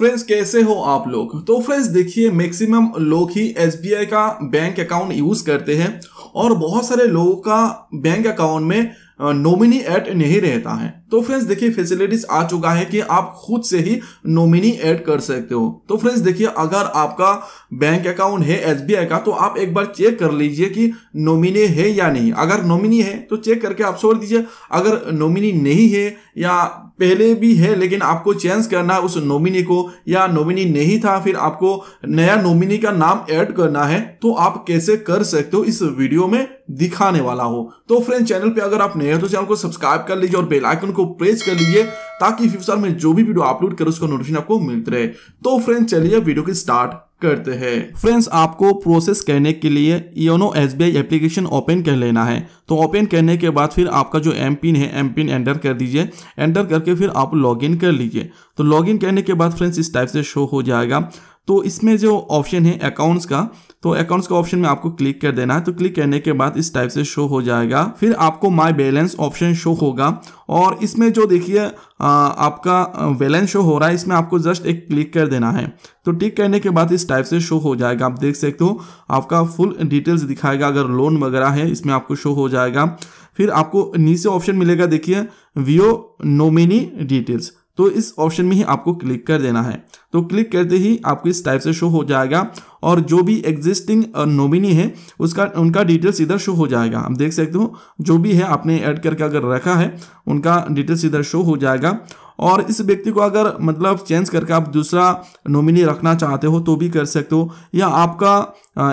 friends कैसे हो आप लोग तो फ्रेंड्स देखिए मैक्सिमम लोग ही एस का बैंक अकाउंट यूज करते हैं और बहुत सारे लोगों का बैंक अकाउंट में नॉमिनी ऐड नहीं रहता है तो फ्रेंड्स देखिए फैसिलिटीज आ चुका है कि आप खुद से ही नॉमिनी ऐड कर सकते हो तो फ्रेंड्स देखिए अगर आपका बैंक अकाउंट है एस का तो आप एक बार चेक कर लीजिए कि नॉमिनी है या नहीं अगर नॉमिनी है तो चेक करके आप छोड़ दीजिए अगर नॉमिनी नहीं है या पहले भी है लेकिन आपको चेंज करना है उस नॉमिनी को या नॉमिनी नहीं था फिर आपको नया नॉमिनी का नाम ऐड करना है तो आप कैसे कर सकते हो इस वीडियो में दिखाने वाला हो तो फ्रेंड चैनल पे अगर आप नए हो तो चैनल को सब्सक्राइब कर लीजिए और बेल आइकन को प्रेस कर लीजिए ताकि फ्यूचर में जो भी वीडियो अपलोड करे उसका नोटिफिकेशन आपको मिलते रहे तो फ्रेंड्स चलिए वीडियो की स्टार्ट करते हैं फ्रेंड्स आपको प्रोसेस करने के लिए YONO S B I application open कर लेना है तो ओपन करने के बाद फिर आपका जो एम पिन है एम पिन एंटर कर दीजिए एंटर करके फिर आप लॉगिन कर लीजिए तो लॉगिन करने के बाद फ्रेंड्स इस टाइप से शो हो जाएगा तो इसमें जो ऑप्शन है अकाउंट्स का तो अकाउंट्स का ऑप्शन में आपको क्लिक कर देना है तो क्लिक करने के बाद इस टाइप से शो हो जाएगा फिर आपको माय बैलेंस ऑप्शन शो होगा और इसमें जो देखिए आपका बैलेंस शो हो रहा है इसमें आपको जस्ट एक क्लिक कर देना है तो टिक करने के बाद इस टाइप से शो हो जाएगा आप देख सकते हो आपका फुल डिटेल्स दिखाएगा अगर लोन वगैरह है इसमें आपको शो हो जाएगा फिर आपको नीचे ऑप्शन मिलेगा देखिए वियो नोमिनी डिटेल्स तो इस ऑप्शन में ही आपको क्लिक कर देना है तो क्लिक करते ही आपको इस टाइप से शो हो जाएगा और जो भी एग्जिस्टिंग नोमिनी है उसका उनका डिटेल्स इधर शो हो जाएगा आप देख सकते हो जो भी है आपने ऐड करके अगर रखा है उनका डिटेल्स इधर शो हो जाएगा और इस व्यक्ति को अगर मतलब चेंज करके आप दूसरा नॉमिनी रखना चाहते हो तो भी कर सकते हो या आपका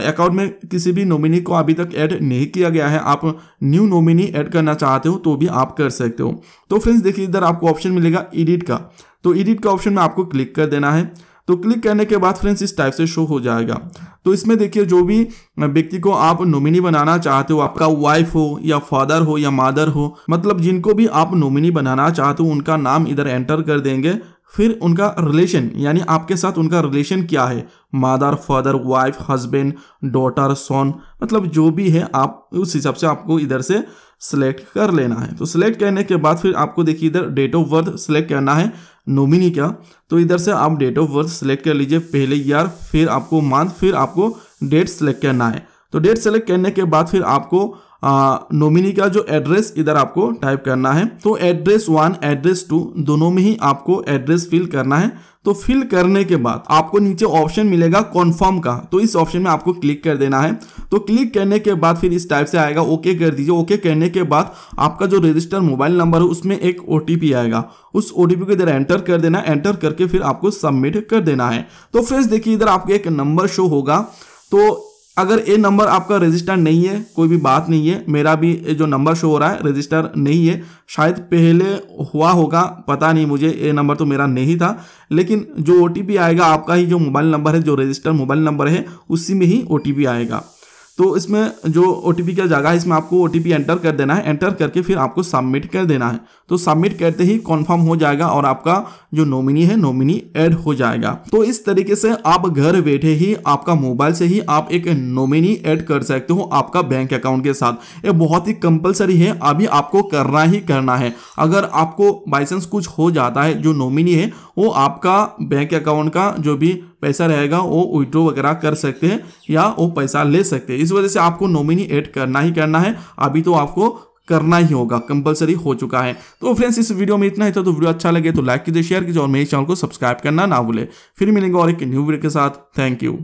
अकाउंट में किसी भी नॉमिनी को अभी तक ऐड नहीं किया गया है आप न्यू नॉमिनी ऐड करना चाहते हो तो भी आप कर सकते हो तो फ्रेंड्स देखिए इधर आपको ऑप्शन मिलेगा एडिट का तो एडिट का ऑप्शन में आपको क्लिक कर देना है तो क्लिक करने के बाद फ्रेंड्स इस टाइप से शो हो जाएगा तो इसमें देखिए जो भी व्यक्ति को आप नोमिनी बनाना चाहते हो आपका वाइफ हो या फादर हो या मादर हो मतलब जिनको भी आप नोमिनी बनाना चाहते हो उनका नाम इधर एंटर कर देंगे फिर उनका रिलेशन यानी आपके साथ उनका रिलेशन क्या है mother father wife husband daughter son मतलब जो भी है आप उस हिसाब से आपको इधर से सेलेक्ट कर लेना है तो सेलेक्ट करने के बाद फिर आपको देखिए इधर डेट ऑफ बर्थ सेलेक्ट करना है नोमिनी का तो इधर से आप डेट ऑफ बर्थ सेलेक्ट कर लीजिए पहले ईयर फिर आपको मंथ फिर आपको डेट सेलेक्ट करना है तो डेट सेलेक्ट करने के बाद फिर आपको नोमिनी का जो एड्रेस इधर आपको टाइप करना है तो एड्रेस वन एड्रेस टू दोनों में ही आपको एड्रेस फिल करना है तो फिल करने के बाद आपको नीचे ऑप्शन मिलेगा कॉन्फर्म का तो इस ऑप्शन में आपको क्लिक कर देना है तो क्लिक करने के बाद फिर इस टाइप से आएगा ओके कर दीजिए ओके करने के बाद आपका जो रजिस्टर मोबाइल नंबर है उसमें एक ओ आएगा उस ओ को इधर एंटर कर देना एंटर करके फिर आपको सबमिट कर देना है तो फिर देखिए इधर आपको एक नंबर शो होगा तो अगर ये नंबर आपका रजिस्टर नहीं है कोई भी बात नहीं है मेरा भी जो नंबर शो हो रहा है रजिस्टर नहीं है शायद पहले हुआ होगा पता नहीं मुझे ये नंबर तो मेरा नहीं था लेकिन जो ओ आएगा आपका ही जो मोबाइल नंबर है जो रजिस्टर मोबाइल नंबर है उसी में ही ओ आएगा तो इसमें जो ओ का जगह है इसमें आपको ओ एंटर कर देना है एंटर करके फिर आपको सबमिट कर देना है तो सबमिट करते ही कॉन्फर्म हो जाएगा और आपका जो नॉमिनी है नॉमिनी ऐड हो जाएगा तो इस तरीके से आप घर बैठे ही आपका मोबाइल से ही आप एक नॉमिनी ऐड कर सकते हो आपका बैंक अकाउंट के साथ ये बहुत ही कंपलसरी है अभी आपको करना ही करना है अगर आपको बाई कुछ हो जाता है जो नॉमिनी है वो आपका बैंक अकाउंट का जो भी पैसा रहेगा वो विड्रो वगैरह कर सकते हैं या वो पैसा ले सकते हैं इस वजह से आपको नॉमिनी ऐड करना ही करना है अभी तो आपको करना ही होगा कंपलसरी हो चुका है तो फ्रेंड्स इस वीडियो में इतना ही था तो वीडियो अच्छा लगे तो लाइक कीजिए शेयर कीजिए और मेरे चैनल को सब्सक्राइब करना ना भूले फिर मिलेंगे और एक न्यू वीडियो के साथ थैंक यू